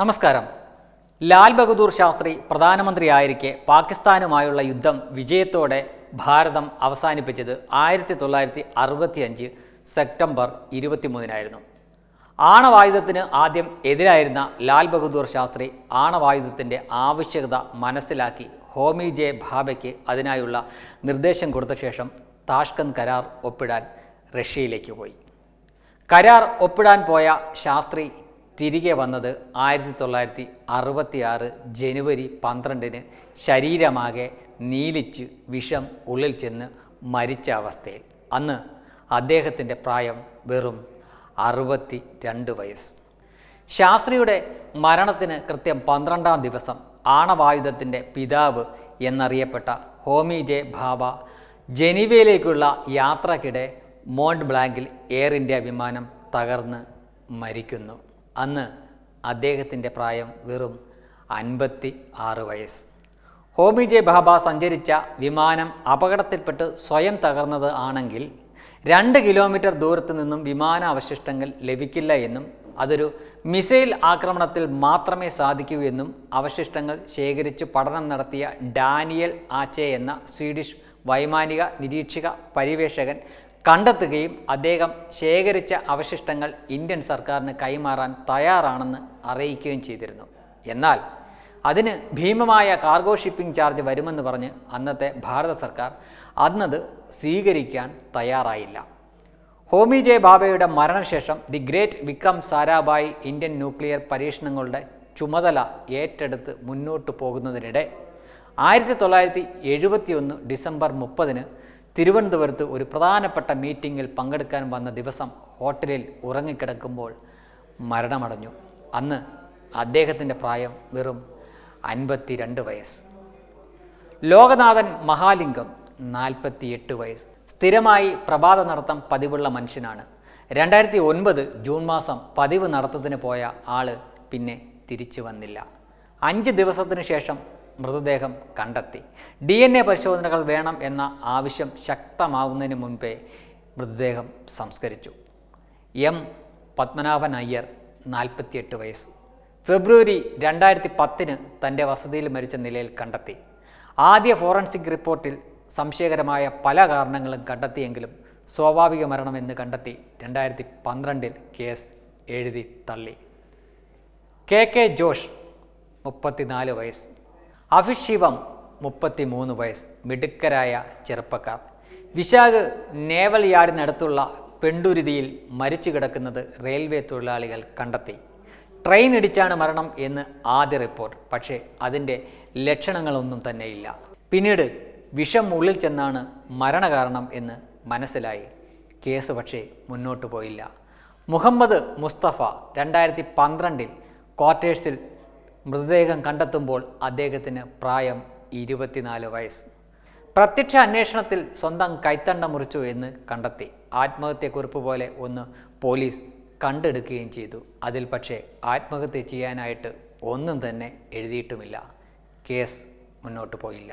നമസ്കാരം ലാൽ ബഹദൂർ ശാസ്ത്രി പ്രധാനമന്ത്രിയായിരിക്കെ പാകിസ്ഥാനുമായുള്ള യുദ്ധം വിജയത്തോടെ ഭാരതം അവസാനിപ്പിച്ചത് ആയിരത്തി തൊള്ളായിരത്തി അറുപത്തിയഞ്ച് സെപ്റ്റംബർ ഇരുപത്തിമൂന്നിനായിരുന്നു ആണവായുധത്തിന് ആദ്യം എതിരായിരുന്ന ലാൽ ബഹദൂർ ശാസ്ത്രി ആണവായുധത്തിൻ്റെ ആവശ്യകത മനസ്സിലാക്കി ഹോമി ജെ ഭാബയ്ക്ക് അതിനായുള്ള നിർദ്ദേശം കൊടുത്ത ശേഷം താഷ്കൻ കരാർ ഒപ്പിടാൻ റഷ്യയിലേക്ക് പോയി കരാർ ഒപ്പിടാൻ പോയ ശാസ്ത്രി തിരികെ വന്നത് ആയിരത്തി തൊള്ളായിരത്തി അറുപത്തി ആറ് ജനുവരി പന്ത്രണ്ടിന് ശരീരമാകെ നീലിച്ച് വിഷം ഉള്ളിൽ ചെന്ന് മരിച്ച അവസ്ഥയിൽ അന്ന് അദ്ദേഹത്തിൻ്റെ പ്രായം വെറും അറുപത്തി രണ്ട് വയസ്സ് ശാസ്ത്രിയുടെ മരണത്തിന് കൃത്യം പന്ത്രണ്ടാം ദിവസം ആണവായുധത്തിൻ്റെ പിതാവ് എന്നറിയപ്പെട്ട ഹോമി ജെ ഭാബ ജനീവയിലേക്കുള്ള യാത്രക്കിടെ മോണ്ട് ബ്ലാങ്കിൽ എയർ ഇന്ത്യ വിമാനം തകർന്ന് മരിക്കുന്നു അന്ന് അദ്ദേഹത്തിൻ്റെ പ്രായം വെറും അൻപത്തി ആറ് വയസ്സ് ഹോമി ജെ ബാബ സഞ്ചരിച്ച വിമാനം അപകടത്തിൽപ്പെട്ട് സ്വയം തകർന്നത് ആണെങ്കിൽ രണ്ട് കിലോമീറ്റർ ദൂരത്തു നിന്നും വിമാനാവശിഷ്ടങ്ങൾ ലഭിക്കില്ല എന്നും അതൊരു മിസൈൽ ആക്രമണത്തിൽ മാത്രമേ സാധിക്കൂ എന്നും അവശിഷ്ടങ്ങൾ ശേഖരിച്ച് പഠനം നടത്തിയ ഡാനിയൽ ആച്ചെ എന്ന സ്വീഡിഷ് വൈമാനിക നിരീക്ഷിക പര്യവേഷകൻ കണ്ടെത്തുകയും അദ്ദേഹം ശേഖരിച്ച അവശിഷ്ടങ്ങൾ ഇന്ത്യൻ സർക്കാരിന് കൈമാറാൻ തയ്യാറാണെന്ന് അറിയിക്കുകയും ചെയ്തിരുന്നു എന്നാൽ അതിന് ഭീമമായ കാർഗോ ഷിപ്പിംഗ് ചാർജ് വരുമെന്ന് പറഞ്ഞ് അന്നത്തെ ഭാരത സർക്കാർ അന്നത് സ്വീകരിക്കാൻ തയ്യാറായില്ല ഹോമി ജെ ബാബയുടെ മരണശേഷം the great Vikram Sarabhai Indian nuclear പരീക്ഷണങ്ങളുടെ ചുമതല ഏറ്റെടുത്ത് മുന്നോട്ട് പോകുന്നതിനിടെ ആയിരത്തി തൊള്ളായിരത്തി എഴുപത്തിയൊന്ന് ഡിസംബർ മുപ്പതിന് തിരുവനന്തപുരത്ത് ഒരു പ്രധാനപ്പെട്ട മീറ്റിങ്ങിൽ പങ്കെടുക്കാൻ വന്ന ദിവസം ഹോട്ടലിൽ ഉറങ്ങിക്കിടക്കുമ്പോൾ മരണമടഞ്ഞു അന്ന് അദ്ദേഹത്തിൻ്റെ പ്രായം വെറും അൻപത്തിരണ്ട് വയസ്സ് ലോകനാഥൻ മഹാലിംഗം നാൽപ്പത്തിയെട്ട് വയസ്സ് സ്ഥിരമായി പ്രഭാത നടത്തം പതിവുള്ള മനുഷ്യനാണ് രണ്ടായിരത്തി ഒൻപത് ജൂൺ മാസം പതിവ് നടത്തത്തിന് പോയ ആള് പിന്നെ തിരിച്ചു വന്നില്ല അഞ്ച് ദിവസത്തിനു ശേഷം മൃതദേഹം കണ്ടെത്തി ഡി എൻ എ പരിശോധനകൾ വേണം എന്ന ആവശ്യം ശക്തമാവുന്നതിന് മുൻപേ മൃതദേഹം സംസ്കരിച്ചു എം പത്മനാഭൻ അയ്യർ നാൽപ്പത്തിയെട്ട് വയസ്സ് ഫെബ്രുവരി രണ്ടായിരത്തി പത്തിന് തൻ്റെ വസതിയിൽ മരിച്ച നിലയിൽ കണ്ടെത്തി ആദ്യ ഫോറൻസിക് റിപ്പോർട്ടിൽ സംശയകരമായ പല കാരണങ്ങളും കണ്ടെത്തിയെങ്കിലും സ്വാഭാവിക മരണമെന്ന് കണ്ടെത്തി രണ്ടായിരത്തി പന്ത്രണ്ടിൽ കേസ് എഴുതി തള്ളി കെ കെ ജോഷ് മുപ്പത്തിനാല് വയസ്സ് അഭിഷിവം മുപ്പത്തിമൂന്ന് വയസ്സ് മിടുക്കരായ ചെറുപ്പക്കാർ വിശാഖ് നേവൽ യാർഡിനടുത്തുള്ള പെണ്ടുരുതിയിൽ മരിച്ചു കിടക്കുന്നത് റെയിൽവേ തൊഴിലാളികൾ കണ്ടെത്തി ട്രെയിൻ ഇടിച്ചാണ് മരണം എന്ന് ആദ്യ റിപ്പോർട്ട് പക്ഷേ അതിൻ്റെ ലക്ഷണങ്ങളൊന്നും തന്നെയില്ല പിന്നീട് വിഷം ഉള്ളിൽ ചെന്നാണ് മരണകാരണം എന്ന് മനസ്സിലായി കേസ് പക്ഷേ മുന്നോട്ട് പോയില്ല മുഹമ്മദ് മുസ്തഫ രണ്ടായിരത്തി പന്ത്രണ്ടിൽ ക്വാർട്ടേഴ്സിൽ മൃതദേഹം കണ്ടെത്തുമ്പോൾ അദ്ദേഹത്തിന് പ്രായം ഇരുപത്തിനാല് വയസ്സ് പ്രത്യക്ഷ അന്വേഷണത്തിൽ സ്വന്തം കൈത്തണ്ട മുറിച്ചു എന്ന് കണ്ടെത്തി ആത്മഹത്യക്കുറിപ്പ് പോലെ ഒന്ന് പോലീസ് കണ്ടെടുക്കുകയും ചെയ്തു അതിൽ പക്ഷേ ആത്മഹത്യ ചെയ്യാനായിട്ട് ഒന്നും തന്നെ എഴുതിയിട്ടുമില്ല കേസ് മുന്നോട്ട് പോയില്ല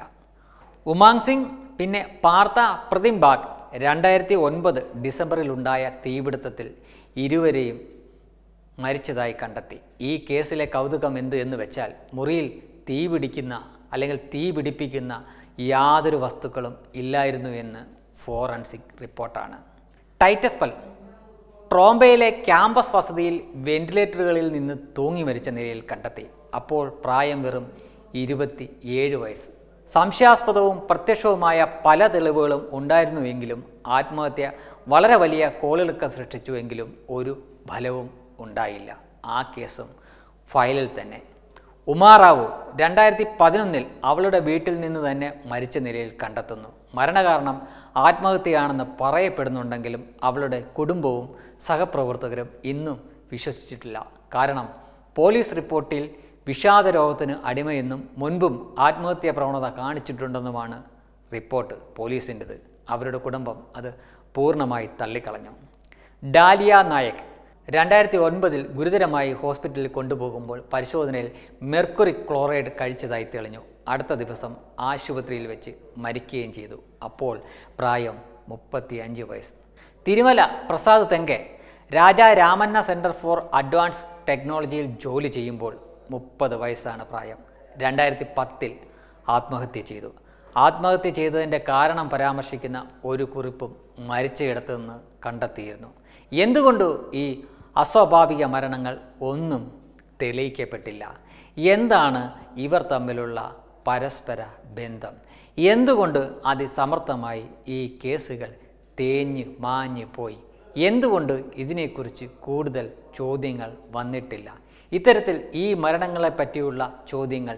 ഉമാങ് സിംഗ് പിന്നെ പാർത്ത പ്രതിംബാഗ് രണ്ടായിരത്തി ഒൻപത് ഡിസംബറിലുണ്ടായ തീപിടുത്തത്തിൽ ഇരുവരെയും മരിച്ചതായി കണ്ടെത്തി ഈ കേസിലെ കൗതുകം എന്ത് എന്ന് വെച്ചാൽ മുറിയിൽ തീ പിടിക്കുന്ന അല്ലെങ്കിൽ തീ പിടിപ്പിക്കുന്ന യാതൊരു വസ്തുക്കളും ഇല്ലായിരുന്നു എന്ന് ഫോറൻസിക് റിപ്പോർട്ടാണ് ടൈറ്റസ് പൽ ട്രോംബയിലെ ക്യാമ്പസ് വസതിയിൽ വെന്റിലേറ്ററുകളിൽ നിന്ന് തൂങ്ങി മരിച്ച നിലയിൽ കണ്ടെത്തി അപ്പോൾ പ്രായം വെറും ഇരുപത്തി ഏഴ് വയസ്സ് സംശയാസ്പദവും പ്രത്യക്ഷവുമായ പല തെളിവുകളും ഉണ്ടായിരുന്നുവെങ്കിലും ആത്മഹത്യ വളരെ വലിയ കോളിളക്കം സൃഷ്ടിച്ചുവെങ്കിലും ഒരു ഫലവും ഉണ്ടായില്ല ആ കേസും ഫയലിൽ തന്നെ ഉമാറാവു രണ്ടായിരത്തി പതിനൊന്നിൽ അവളുടെ വീട്ടിൽ നിന്ന് തന്നെ മരിച്ച നിലയിൽ കണ്ടെത്തുന്നു മരണകാരണം ആത്മഹത്യയാണെന്ന് പറയപ്പെടുന്നുണ്ടെങ്കിലും അവളുടെ കുടുംബവും സഹപ്രവർത്തകരും ഇന്നും വിശ്വസിച്ചിട്ടില്ല കാരണം പോലീസ് റിപ്പോർട്ടിൽ വിഷാദ രോഗത്തിന് അടിമയെന്നും മുൻപും ആത്മഹത്യാ പ്രവണത കാണിച്ചിട്ടുണ്ടെന്നുമാണ് റിപ്പോർട്ട് പോലീസിൻ്റെത് അവരുടെ കുടുംബം അത് പൂർണ്ണമായി തള്ളിക്കളഞ്ഞു ഡാലിയ നായക് രണ്ടായിരത്തി ഒൻപതിൽ ഗുരുതരമായി ഹോസ്പിറ്റലിൽ കൊണ്ടുപോകുമ്പോൾ പരിശോധനയിൽ മെർക്കുറി ക്ലോറൈഡ് കഴിച്ചതായി തെളിഞ്ഞു അടുത്ത ദിവസം ആശുപത്രിയിൽ വെച്ച് മരിക്കുകയും ചെയ്തു അപ്പോൾ പ്രായം മുപ്പത്തി അഞ്ച് വയസ്സ് തിരുമല പ്രസാദ് തെങ്കെ Raja Ramanna centre for advance ടെക്നോളജിയിൽ ജോലി ചെയ്യുമ്പോൾ മുപ്പത് വയസ്സാണ് പ്രായം രണ്ടായിരത്തി പത്തിൽ ആത്മഹത്യ ചെയ്തു ആത്മഹത്യ ചെയ്തതിൻ്റെ കാരണം പരാമർശിക്കുന്ന ഒരു കുറിപ്പും മരിച്ചയിടത്തുനിന്ന് നിന്ന് കണ്ടെത്തിയിരുന്നു എന്തുകൊണ്ട് ഈ അസ്വാഭാവിക മരണങ്ങൾ ഒന്നും തെളിയിക്കപ്പെട്ടില്ല എന്താണ് ഇവർ തമ്മിലുള്ള പരസ്പര ബന്ധം എന്തുകൊണ്ട് അതിസമർത്ഥമായി ഈ കേസുകൾ തേഞ്ഞ് മാഞ്ഞ് പോയി എന്തുകൊണ്ട് ഇതിനെക്കുറിച്ച് കൂടുതൽ ചോദ്യങ്ങൾ വന്നിട്ടില്ല ഇത്തരത്തിൽ ഈ മരണങ്ങളെ പറ്റിയുള്ള ചോദ്യങ്ങൾ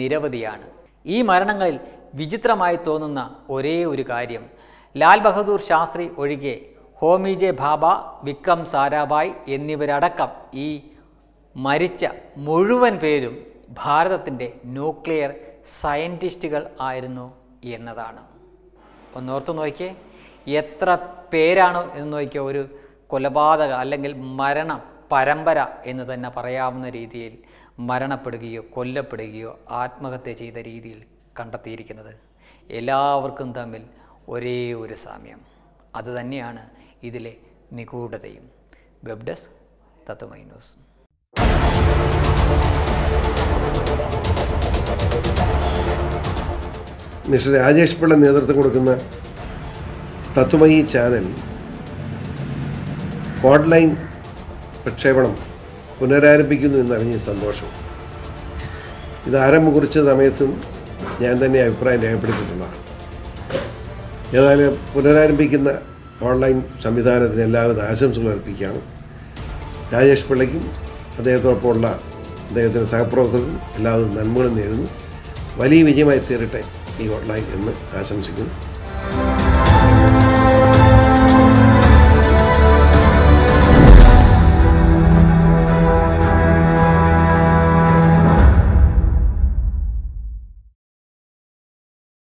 നിരവധിയാണ് ഈ മരണങ്ങളിൽ വിചിത്രമായി തോന്നുന്ന ഒരേ ഒരു കാര്യം ലാൽ ബഹദൂർ ശാസ്ത്രി ഒഴികെ ഹോമി ജെ ഭാബ വിക്രം സാരാഭായ് എന്നിവരടക്കം ഈ മരിച്ച മുഴുവൻ പേരും ഭാരതത്തിൻ്റെ ന്യൂക്ലിയർ സയൻറ്റിസ്റ്റുകൾ ആയിരുന്നു എന്നതാണ് ഒന്നോർത്ത് നോക്കിയേ എത്ര പേരാണ് എന്ന് നോക്കിയ ഒരു കൊലപാതക അല്ലെങ്കിൽ മരണ പരമ്പര എന്ന് തന്നെ പറയാവുന്ന രീതിയിൽ മരണപ്പെടുകയോ കൊല്ലപ്പെടുകയോ ആത്മഹത്യ ചെയ്ത രീതിയിൽ കണ്ടെത്തിയിരിക്കുന്നത് എല്ലാവർക്കും തമ്മിൽ ഒരേ ഒരു സാമ്യം അതുതന്നെയാണ് ഇതിലെ നിഗൂഢതയും web desk Tatwamayi mister Rajesh Pillai നേതൃത്വം കൊടുക്കുന്ന തത്വമയി ചാനൽ ഓൺലൈൻ പ്രക്ഷേപണം പുനരാരംഭിക്കുന്നു എന്നറിഞ്ഞ സന്തോഷം ഇത് ആരംഭം കുറിച്ച സമയത്തും ഞാൻ തന്നെ അഭിപ്രായം രേഖപ്പെടുത്തിയിട്ടുള്ളതാണ് ഏതായാലും പുനരാരംഭിക്കുന്ന ഓൺലൈൻ സംവിധാനത്തിന് എല്ലാവിധ ആശംസകൾ അർപ്പിക്കുകയാണ് രാജേഷ് പിള്ളയ്ക്കും അദ്ദേഹത്തോടൊപ്പമുള്ള അദ്ദേഹത്തിൻ്റെ സഹപ്രവർത്തകർക്കും എല്ലാവരും നന്മകളും നേരുന്നു വലിയ വിജയമായി തീരട്ടെ ഈ ഓൺലൈൻ എന്ന് ആശംസിക്കുന്നു